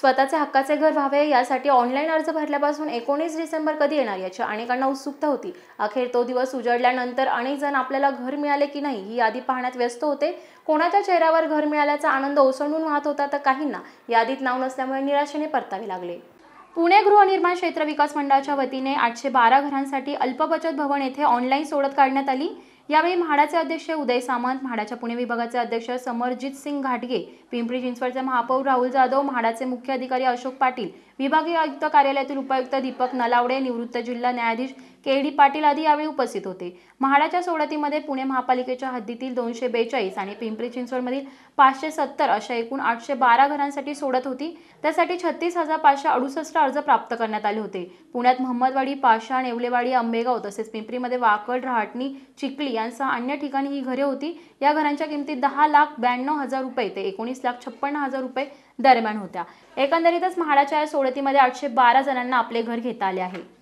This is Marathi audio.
स्वतःचे हक्काचे घर व्हावे यासाठी ऑनलाईन अर्ज भरल्यापासून एकोणीस डिसेंबर कधी येणार याची अनेकांना उत्सुकता होती अखेर तो दिवस उजळल्यानंतर अनेक जण आपल्याला घर मिळाले की नाही ही यादी पाहण्यात व्यस्त होते कोणाच्या चेहऱ्यावर घर मिळाल्याचा आनंद ओसंडून वाहत होता तर काहींना यादीत नाव नसल्यामुळे निराशेने परतावे लागले पुणे गृहनिर्माण क्षेत्र विकास मंडळाच्या वतीने आठशे बारा घरांसाठी अल्पबचत भवन येथे ऑनलाईन सोडत काढण्यात आली यावेळी म्हाडाचे अध्यक्ष उदय सामंत म्हाडाच्या पुणे विभागाचे अध्यक्ष समरजित सिंग घाटगे पिंपरी चिंचवडचे महापौर राहुल जाधव म्हाडाचे मुख्य अधिकारी अशोक पाटील विभागीय आयुक्त कार्यालयातील उपायुक्त दीपक नलावडे निवृत्त जिल्हा न्यायाधीश के डी पाटील आदी यावेळी उपस्थित होते म्हाडाच्या सोडतीमध्ये पुणे महापालिकेच्या हद्दीतील दोनशे बेचाळीस आणि पिंपरी चिंचवडमधील पाचशे सत्तर अशा एकूण आठशे बारा घरांसाठी सोडत होती त्यासाठी छत्तीस हजार पाचशे अडुसष्ट अर्ज प्राप्त करण्यात आले होते पुण्यात मोहम्मदवाडी पाशा नेवलेवाडी आंबेगाव तसेच पिंपरीमध्ये वाकड रहाटणी चिखली यांसह अन्य ठिकाणी ही घरे होती या घरांच्या किमती दहा लाख ब्याण्णव हजार रुपये ते एकोणीस लाख छप्पन्न हजार रुपये दरम्यान होत्या एकंदरीतच म्हाडाच्या या मदतीमध्ये आठशे बारा जणांना आपले घर घेता आले आहे